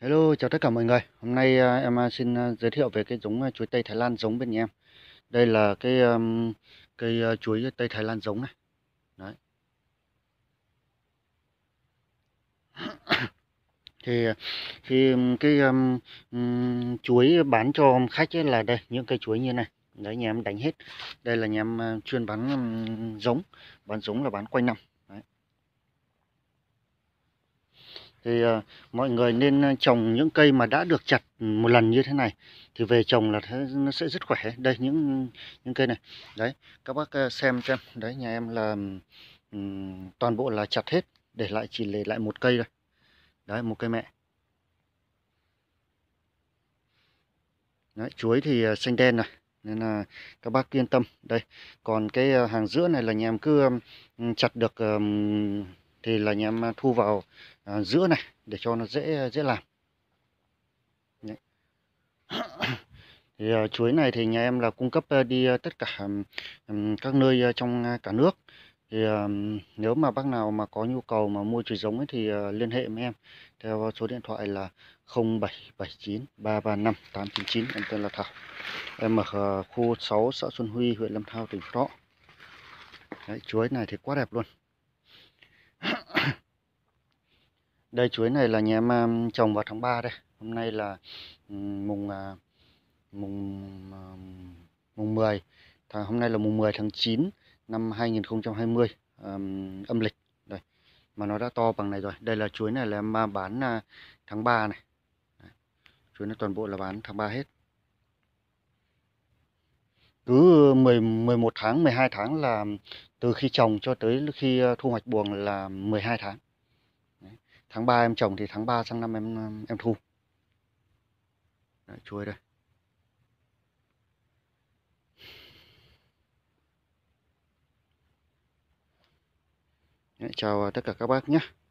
Hello, chào tất cả mọi người. Hôm nay à, em à, xin à, giới thiệu về cái giống chuối Tây Thái Lan giống bên nhà em. Đây là cái cây chuối Tây Thái Lan giống này. Đấy. Thì khi cái um, chuối bán cho khách ấy là đây, những cây chuối như này. Đấy nhà em đánh hết. Đây là nhà em chuyên bán giống, bán giống là bán quanh năm. thì uh, mọi người nên ờ, trồng những cây mà đã được chặt một lần như thế này thì về trồng là thế, nó sẽ rất khỏe đây những những cây này đấy các bác ờ, xem xem đấy nhà em là um, toàn bộ là chặt hết để lại chỉ để lại một cây thôi đấy một cây mẹ đấy, chuối thì xanh đen này nên là các bác yên tâm đây còn cái hàng giữa này là nhà em cứ chặt được um, thì là anh em à, thu vào à, giữa này để cho nó dễ à, dễ làm Đấy. thì à, chuối này thì nhà em là cung cấp à, đi tất cả um, các nơi trong cả nước thì um, nếu mà bác nào mà có nhu cầu mà mua chuối giống ấy thì uh, liên hệ với em theo số điện thoại là 0779 335 899 em tên là Thảo em ở khu 6 xã Xuân Huy huyện Lâm Thao tỉnh Phú Thọ Đấy, chuối này thì quá đẹp luôn Đây chuối này là nhà em um, trồng vào tháng 3 đây. Hôm nay là mùng à, mùng à, mùng 10. Tháng hôm nay là mùng 10 tháng 9 năm 2020 um, âm lịch. Đây. Mà nó đã to bằng này rồi. Đây là chuối này là em à, bán tháng 3 này. Đấy. Chuối nó toàn bộ là bán tháng 3 hết. Cứ 10 11 tháng, 12 tháng là từ khi trồng cho tới khi thu hoạch buồng là 12 tháng tháng 3 em trồng thì tháng 3 sang năm em em thu Đấy, chuối đây Đấy, chào tất cả các bác nhé